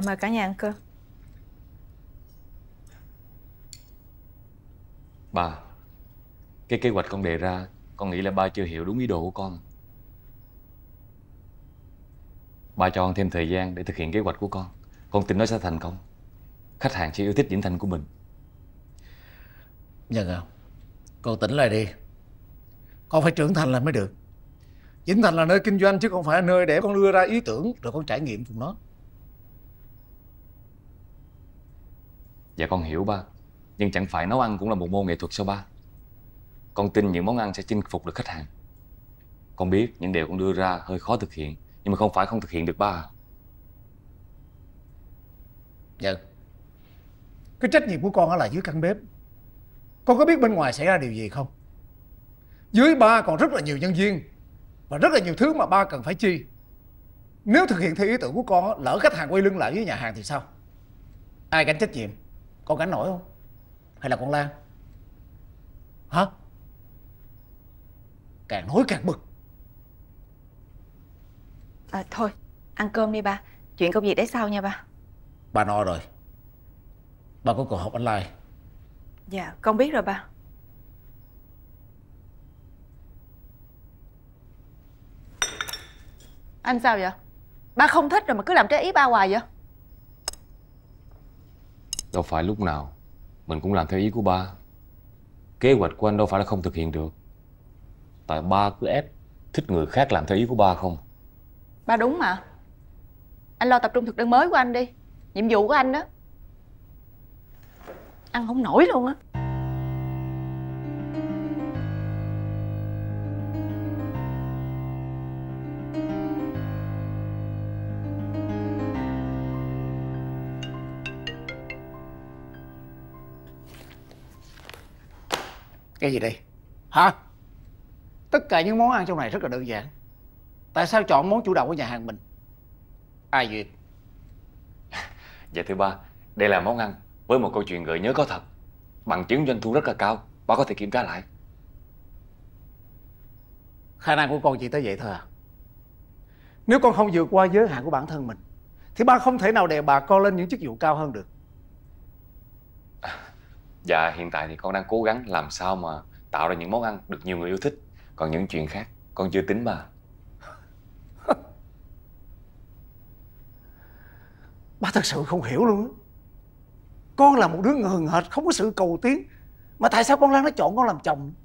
Dạ mời cả nhà ăn cơm Bà Cái kế hoạch con đề ra Con nghĩ là ba chưa hiểu đúng ý đồ của con Ba cho con thêm thời gian để thực hiện kế hoạch của con Con tin nó sẽ thành công Khách hàng sẽ yêu thích diễn thành của mình Nhân dạ không Con tỉnh lại đi Con phải trưởng thành là mới được Vĩnh Thành là nơi kinh doanh chứ không phải là nơi để con đưa ra ý tưởng rồi con trải nghiệm cùng nó Dạ con hiểu ba Nhưng chẳng phải nấu ăn cũng là một môn nghệ thuật sao ba Con tin những món ăn sẽ chinh phục được khách hàng Con biết những điều con đưa ra hơi khó thực hiện Nhưng mà không phải không thực hiện được ba Dạ Cái trách nhiệm của con là dưới căn bếp Con có biết bên ngoài xảy ra điều gì không Dưới ba còn rất là nhiều nhân viên Và rất là nhiều thứ mà ba cần phải chi nếu thực hiện theo ý tưởng của con lỡ khách hàng quay lưng lại với nhà hàng thì sao ai gánh trách nhiệm con gánh nổi không hay là con lan hả càng nói càng bực à, thôi ăn cơm đi ba chuyện công việc để sau nha ba ba no rồi ba có còn học anh lai dạ con biết rồi ba anh sao vậy ba không thích rồi mà cứ làm trái ý ba hoài vậy Đâu phải lúc nào Mình cũng làm theo ý của ba Kế hoạch của anh đâu phải là không thực hiện được Tại ba cứ ép Thích người khác làm theo ý của ba không Ba đúng mà Anh lo tập trung thực đơn mới của anh đi Nhiệm vụ của anh đó Ăn không nổi luôn á cái gì đây hả tất cả những món ăn trong này rất là đơn giản tại sao chọn món chủ động của nhà hàng mình ai duyệt dạ thứ ba đây là món ăn với một câu chuyện gợi nhớ có thật bằng chứng doanh thu rất là cao bà có thể kiểm tra lại khả năng của con chỉ tới vậy thôi à nếu con không vượt qua giới hạn của bản thân mình thì ba không thể nào đè bà con lên những chức vụ cao hơn được Dạ hiện tại thì con đang cố gắng làm sao mà tạo ra những món ăn được nhiều người yêu thích Còn những chuyện khác con chưa tính mà Ba thật sự không hiểu luôn á Con là một đứa ngờ ngợt không có sự cầu tiến Mà tại sao con Lan nó chọn con làm chồng